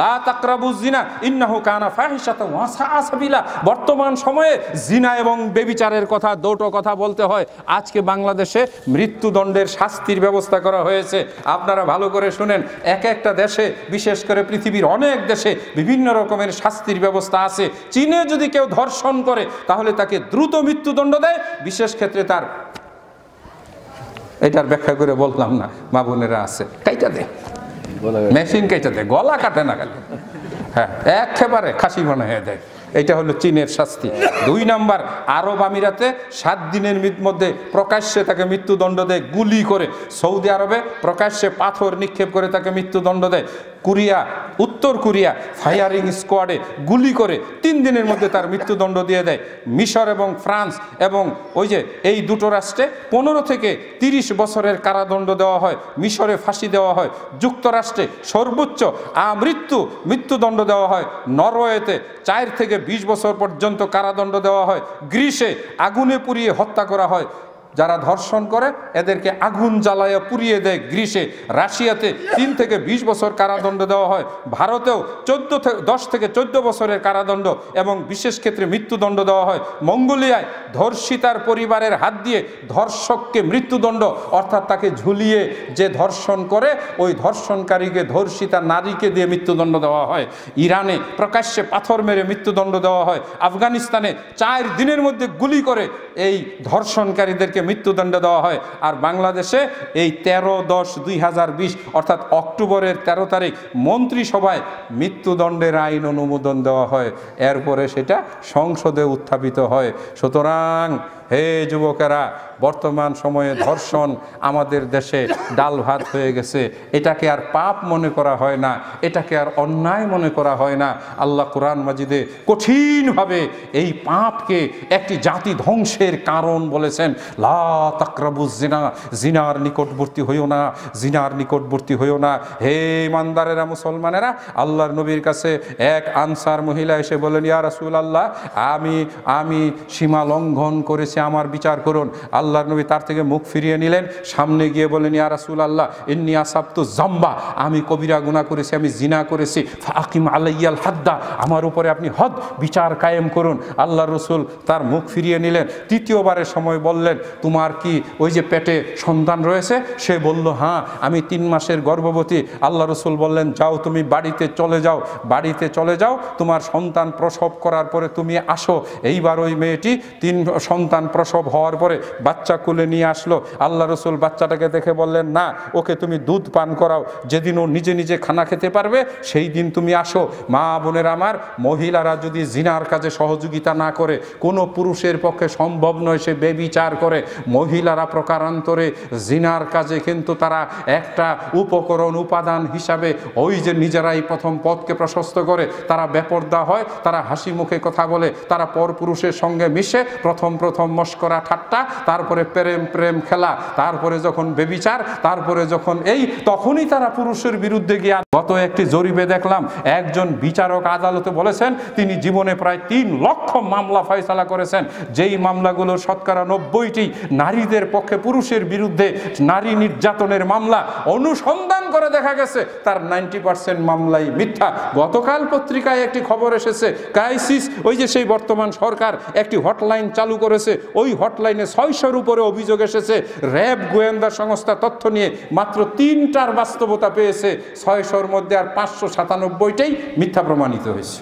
বর্তমান সময়ে জিনা এবং বেবিচারের কথা দুটো কথা বলতে হয় আজকে বাংলাদেশে মৃত্যুদণ্ডের শাস্তির ব্যবস্থা করা হয়েছে আপনারা ভালো করে শুনেন এক একটা দেশে বিশেষ করে পৃথিবীর অনেক দেশে বিভিন্ন রকমের শাস্তির ব্যবস্থা আছে চীনে যদি কেউ ধর্ষণ করে তাহলে তাকে দ্রুত মৃত্যুদণ্ড দেয় বিশেষ ক্ষেত্রে তার এটার ব্যাখ্যা করে বললাম না মা বোনেরা আছে তাইটা দেয় মেশিন কেটে দেয় গলা কাটে না খালি হ্যাঁ একেবারে খাসি মনে হয়ে যায় এটা হলো চীনের শাস্তি দুই নাম্বার আরব আমিরাতে সাত দিনের মধ্যে প্রকাশ্যে তাকে মৃত্যুদণ্ড দেয় গুলি করে সৌদি আরবে প্রকাশ্যে পাথর নিক্ষেপ করে তাকে মৃত্যুদণ্ড দেয় কোরিয়া উত্তর কোরিয়া ফায়ারিং স্কোয়াডে গুলি করে তিন দিনের মধ্যে তার মৃত্যুদণ্ড দিয়ে দেয় মিশর এবং ফ্রান্স এবং ওই যে এই দুটো রাষ্ট্রে পনেরো থেকে তিরিশ বছরের কারাদণ্ড দেওয়া হয় মিশরে ফাঁসি দেওয়া হয় যুক্তরাষ্ট্রে সর্বোচ্চ আমৃত্যু মৃত্যুদণ্ড দেওয়া হয় নরওয়েতে চার থেকে বিশ বছর পর্যন্ত কারাদণ্ড দেওয়া হয় গ্রীষে আগুনে পুড়িয়ে হত্যা করা হয় যারা ধর্ষণ করে এদেরকে আগুন জ্বালায় পুড়িয়ে দেয় গ্রীষে রাশিয়াতে তিন থেকে ২০ বছর কারাদণ্ড দেওয়া হয় ভারতেও চোদ্দ দশ থেকে চোদ্দ বছরের কারাদণ্ড এবং বিশেষ ক্ষেত্রে মৃত্যুদণ্ড দেওয়া হয় মঙ্গোলিয়ায় ধর্ষিতার পরিবারের হাত দিয়ে ধর্ষককে মৃত্যুদণ্ড অর্থাৎ তাকে ঝুলিয়ে যে ধর্ষণ করে ওই ধর্ষণকারীকে ধর্ষিতা নারীকে দিয়ে মৃত্যুদণ্ড দেওয়া হয় ইরানে প্রকাশ্যে পাথর মেরে মৃত্যুদণ্ড দেওয়া হয় আফগানিস্তানে চার দিনের মধ্যে গুলি করে এই ধর্ষণকারীদেরকে মৃত্যুদণ্ড দেওয়া হয় আর বাংলাদেশে এই তেরো দশ দুই অর্থাৎ অক্টোবরের ১৩ তারিখ মন্ত্রিসভায় মৃত্যুদণ্ডের আইন অনুমোদন দেওয়া হয় এরপরে সেটা সংসদে উত্থাপিত হয় সুতরাং হে যুবকেরা বর্তমান সময়ে ধর্ষণ আমাদের দেশে ডাল ভাত হয়ে গেছে এটাকে আর পাপ মনে করা হয় না এটাকে আর অন্যায় মনে করা হয় না আল্লাহ কোরআন মাজিদে কঠিনভাবে এই পাপকে একটি জাতি ধ্বংসের কারণ বলেছেন লা তাকরাবু জিনা জিনার নিকটবর্তী হইও না জিনার নিকটবর্তী হইও না হে ইমানদারেরা মুসলমানেরা আল্লাহর নবীর কাছে এক আনসার মহিলা এসে বলেন ইয়া রাসুল আল্লাহ আমি আমি সীমা লঙ্ঘন করেছি আমার বিচার করুন আল্লাহর নবী তার থেকে মুখ ফিরিয়ে নিলেন সামনে গিয়ে বলেন ইয়া রাসুল আল্লাহ ইন্নি আসাবতু জাম্বা আমি কবিরা গুণা করেছি আমি জিনা করেছি ফাকিম আলাইয়াল হাদ্দা আমার উপরে আপনি হদ বিচার কায়েম করুন আল্লাহ রসুল তার মুখ ফিরিয়ে নিলেন তৃতীয়বারের সময় বললেন তোমার কি ওই যে পেটে সন্তান রয়েছে সে বলল হ্যাঁ আমি তিন মাসের গর্ভবতী আল্লাহ রসুল বললেন যাও তুমি বাড়িতে চলে যাও বাড়িতে চলে যাও তোমার সন্তান প্রসব করার পরে তুমি আসো এইবার ওই মেয়েটি তিন সন্তান সন্তান প্রসব হওয়ার পরে বাচ্চা কুলে নিয়ে আসলো আল্লাহ রসুল বাচ্চাটাকে দেখে বললেন না ওকে তুমি দুধ পান করাও যেদিন ও নিজে নিজে খানা খেতে পারবে সেই দিন তুমি আসো মা বোনের আমার মহিলারা যদি জিনার কাজে সহযোগিতা না করে কোনো পুরুষের পক্ষে সম্ভব নয় সে বেবিচার করে মহিলারা প্রকারান্তরে জিনার কাজে কিন্তু তারা একটা উপকরণ উপাদান হিসাবে ওই যে নিজেরাই প্রথম পথকে প্রশস্ত করে তারা বেপর্দা হয় তারা হাসি মুখে কথা বলে তারা পরপুরুষের সঙ্গে মিশে প্রথম প্রথম মস্করা ঠাট্টা তারপরে প্রেম প্রেম খেলা তারপরে যখন বেবিচার তারপরে যখন এই তখনই তারা পুরুষের বিরুদ্ধে গিয়ে গত একটি জরিপে দেখলাম একজন বিচারক আদালতে বলেছেন তিনি জীবনে প্রায় তিন লক্ষ মামলা ফয়সলা করেছেন যেই মামলাগুলো শতকরা নব্বইটি নারীদের পক্ষে পুরুষের বিরুদ্ধে নারী নির্যাতনের মামলা অনুসন্ধান করে দেখা গেছে তার নাইনটি পার্সেন্ট মামলাই মিথ্যা গতকাল পত্রিকায় একটি খবর এসেছে ক্রাইসিস ওই যে সেই বর্তমান সরকার একটি হটলাইন চালু করেছে ওই হটলাইনে ছয়শোর উপরে অভিযোগ এসেছে র্যাব গোয়েন্দা সংস্থা তথ্য নিয়ে মাত্র তিনটার বাস্তবতা পেয়েছে ছয়শোর মধ্যে আর পাঁচশো সাতানব্বইটাই মিথ্যা প্রমাণিত হয়েছে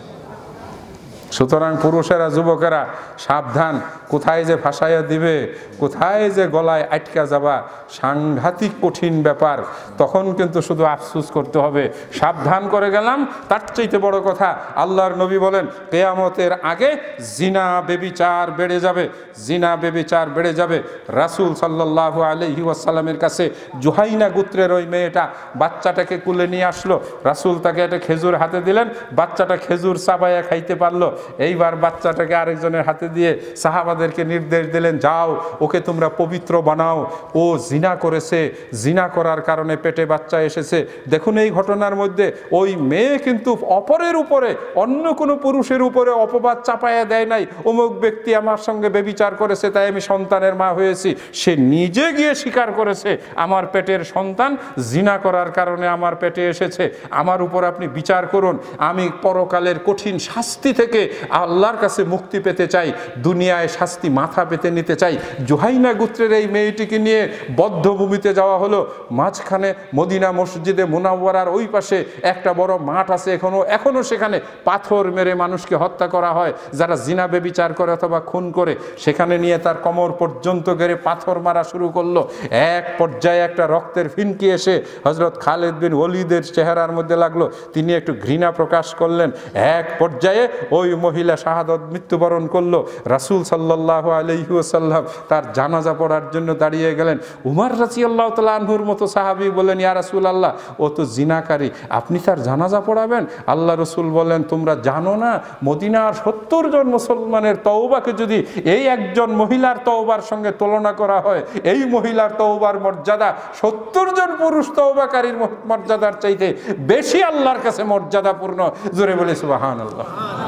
সুতরাং পুরুষেরা যুবকেরা সাবধান কোথায় যে ভাসাইয়া দিবে কোথায় যে গলায় আটকা যাবা সাংঘাতিক কঠিন ব্যাপার তখন কিন্তু শুধু আফসুস করতে হবে সাবধান করে গেলাম তার চাইতে বড় কথা আল্লাহর নবী বলেন কেয়ামতের আগে জিনা বেবিচার বেড়ে যাবে জিনা বেবিচার বেড়ে যাবে রাসুল সাল্লাহ আলহি আসাল্লামের কাছে জুহাইনা গুত্রের ওই মেয়েটা বাচ্চাটাকে কুলে নিয়ে আসলো রাসুল তাকে একটা খেজুর হাতে দিলেন বাচ্চাটা খেজুর চাবায়া খাইতে পারলো এইবার বাচ্চাটাকে আরেকজনের হাতে দিয়ে সাহাবাদেরকে নির্দেশ দিলেন যাও ওকে তোমরা পবিত্র বানাও ও জিনা করেছে জিনা করার কারণে পেটে বাচ্চা এসেছে দেখুন এই ঘটনার মধ্যে ওই মেয়ে কিন্তু অপরের উপরে অন্য কোনো পুরুষের উপরে অপবাদ চাপায়া দেয় নাই অমুক ব্যক্তি আমার সঙ্গে বেবিচার করেছে তাই আমি সন্তানের মা হয়েছি সে নিজে গিয়ে স্বীকার করেছে আমার পেটের সন্তান জিনা করার কারণে আমার পেটে এসেছে আমার উপর আপনি বিচার করুন আমি পরকালের কঠিন শাস্তি থেকে আল্লাহর কাছে মুক্তি পেতে চাই দুনিয়ায় শাস্তি মাথা পেতে নিতে চাই জোহাইনা গোত্রের এই মেয়েটিকে নিয়ে বদ্ধভূমিতে যাওয়া হলো মাঝখানে মদিনা মসজিদে মোনাওয়ারার ওই পাশে একটা বড় মাঠ আছে এখনও এখনও সেখানে পাথর মেরে মানুষকে হত্যা করা হয় যারা জিনাবে বিচার করে অথবা খুন করে সেখানে নিয়ে তার কমর পর্যন্ত গেড়ে পাথর মারা শুরু করলো এক পর্যায়ে একটা রক্তের ফিনকি এসে হজরত খালেদ বিন ওলিদের চেহারার মধ্যে লাগলো তিনি একটু ঘৃণা প্রকাশ করলেন এক পর্যায়ে ওই মহিলা শাহাদত মৃত্যুবরণ করলো রাসুল সাল্লাহ আলহিউসাল্লাম তার জানাজা পড়ার জন্য দাঁড়িয়ে গেলেন উমার রাসি আল্লাহ তালা মতো সাহাবি বলেন ইয়া রাসুল আল্লাহ ও তো জিনাকারী আপনি তার জানাজা পড়াবেন আল্লাহ রসুল বলেন তোমরা জানো না মদিনার সত্তর জন মুসলমানের তওবাকে যদি এই একজন মহিলার তওবার সঙ্গে তুলনা করা হয় এই মহিলার তওবার মর্যাদা সত্তর জন পুরুষ তওবাকারীর মর্যাদার চাইতে বেশি আল্লাহর কাছে মর্যাদাপূর্ণ জোরে বলে সুবাহান আল্লাহ